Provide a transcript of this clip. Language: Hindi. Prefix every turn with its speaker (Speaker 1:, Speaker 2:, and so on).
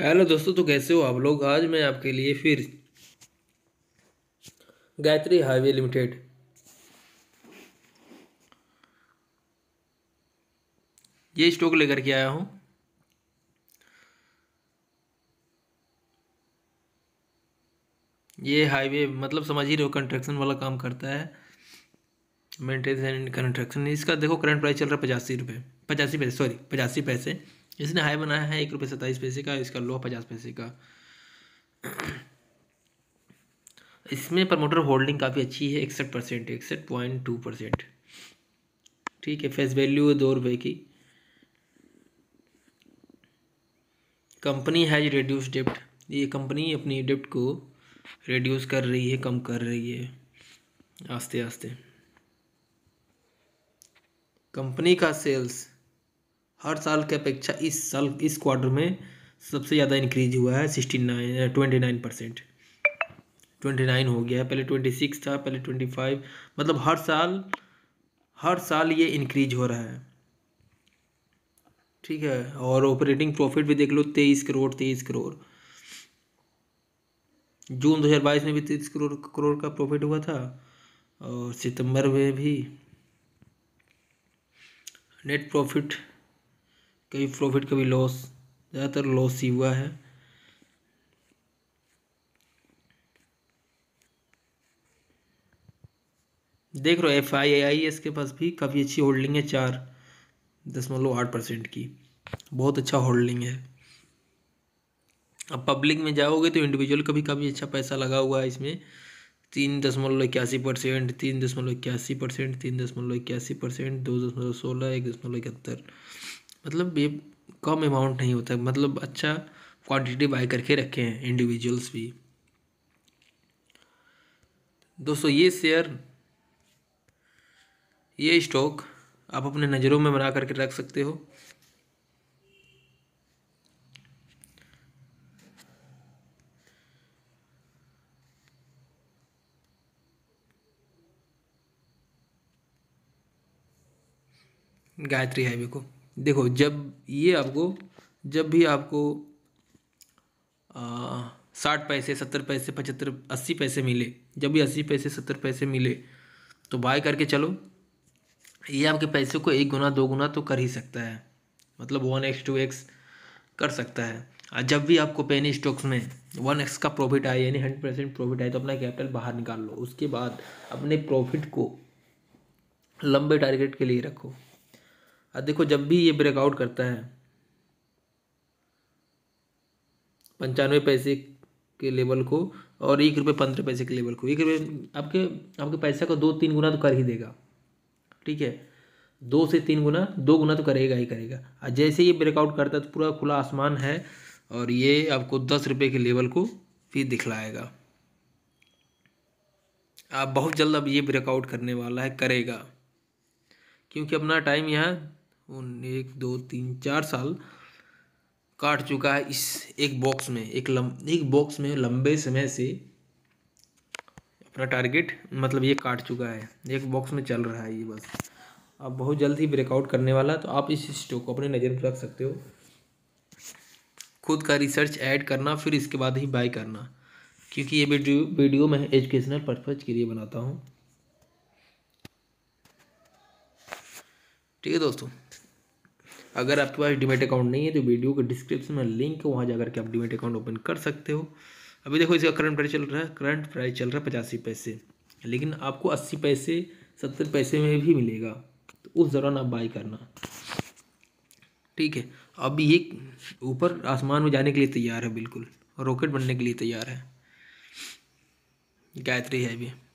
Speaker 1: हेलो दोस्तों तो कैसे हो आप लोग आज मैं आपके लिए फिर गायत्री हाईवे लिमिटेड ये स्टॉक लेकर के आया हूं ये हाईवे मतलब समझ ही रहे हो कंस्ट्रक्शन वाला काम करता है मेंटेनेंस एंड कंस्ट्रक्शन इसका देखो करंट प्राइस चल रहा है पचासी रुपये पचासी पैसे सॉरी पचासी पैसे इसने हाई बनाया है एक रुपये सत्ताईस पैसे का इसका लो पचास पैसे का इसमें प्रमोटर होल्डिंग काफ़ी अच्छी है इकसठ परसेंट इकसठ पॉइंट टू परसेंट ठीक है फेस वैल्यू दो रुपये की कंपनी हैज रिड्यूस डेप्ट ये कंपनी अपनी डेप्ट को रिड्यूस कर रही है कम कर रही है आस्ते आस्ते कंपनी का सेल्स हर साल के अपेक्षा इस साल इस क्वार्टर में सबसे ज़्यादा इंक्रीज हुआ है sixty nine twenty nine percent twenty nine हो गया है पहले ट्वेंटी सिक्स था पहले ट्वेंटी फाइव मतलब हर साल हर साल ये इंक्रीज हो रहा है ठीक है और ऑपरेटिंग प्रॉफिट भी देख लो तेईस करोड़ तेईस करोड़ जून दो हज़ार बाईस में भी तेईस करोड़ करोड़ का प्रॉफिट हुआ था और सितंबर में भी नेट प्रॉफिट कभी प्रॉफिट कभी लॉस ज़्यादातर लॉस ही हुआ है देख रहे हो एफ आई आई एस के पास भी काफ़ी अच्छी होल्डिंग है चार दशमलव आठ परसेंट की बहुत अच्छा होल्डिंग है अब पब्लिक में जाओगे तो इंडिविजुअल का भी काफ़ी अच्छा पैसा लगा हुआ है इसमें तीन दशमलव इक्यासी परसेंट तीन दशमलव इक्यासी परसेंट तीन दशमलव इक्यासी परसेंट दो दशमलव सोलह एक दशमलव इकहत्तर मतलब ये कम अमाउंट नहीं होता मतलब अच्छा क्वांटिटी बाय करके रखे हैं इंडिविजुअल्स भी दोस्तों ये शेयर ये स्टॉक आप अपने नज़रों में बना करके रख सकते हो गायत्री हाईवे को देखो जब ये आपको जब भी आपको साठ पैसे सत्तर पैसे पचहत्तर अस्सी पैसे मिले जब भी अस्सी पैसे सत्तर पैसे मिले तो बाय करके चलो ये आपके पैसे को एक गुना दो गुना तो कर ही सकता है मतलब वन एक्स टू एक्स कर सकता है और जब भी आपको पेनी स्टॉक्स में वन एक्स का प्रॉफिट आए यानी हंड्रेड परसेंट प्रॉफिट आए तो अपना कैपिटल बाहर निकाल लो उसके बाद अपने प्रॉफिट को लंबे टारगेट के लिए रखो अब देखो जब भी ये ब्रेकआउट करता है पंचानवे पैसे के लेवल को और एक रुपये पंद्रह पैसे के लेवल को एक रुपये आपके आपके पैसे को दो तीन गुना तो कर ही देगा ठीक है दो से तीन गुना दो गुना तो करेगा ही करेगा और जैसे ये ब्रेकआउट करता है तो पूरा खुला आसमान है और ये आपको दस रुपये के लेवल को फिर दिखलाएगा आप बहुत जल्द अब ये ब्रेकआउट करने वाला है करेगा क्योंकि अपना टाइम यहाँ एक दो तीन चार साल काट चुका है इस एक बॉक्स में एक लम एक बॉक्स में लंबे समय से अपना टारगेट मतलब ये काट चुका है एक बॉक्स में चल रहा है ये बस अब बहुत जल्द ही ब्रेकआउट करने वाला है तो आप इस स्टॉक को अपने नज़र में रख सकते हो खुद का रिसर्च ऐड करना फिर इसके बाद ही बाय करना क्योंकि ये वीडियो वीडियो मैं एजुकेशनल पर्पज़ के लिए बनाता हूँ ठीक है दोस्तों अगर आपके पास डिमेट अकाउंट नहीं है तो वीडियो के डिस्क्रिप्शन में लिंक है वहाँ जाकर के आप डिमेट अकाउंट ओपन कर सकते हो अभी देखो इसका करंट प्राइस चल रहा है करंट प्राइस चल रहा है पचासी पैसे लेकिन आपको अस्सी पैसे सत्तर पैसे में भी मिलेगा तो उस दौरान आप बाई करना ठीक है अब ये ऊपर आसमान में जाने के लिए तैयार है बिल्कुल रॉकेट बनने के लिए तैयार है गायत्री है भी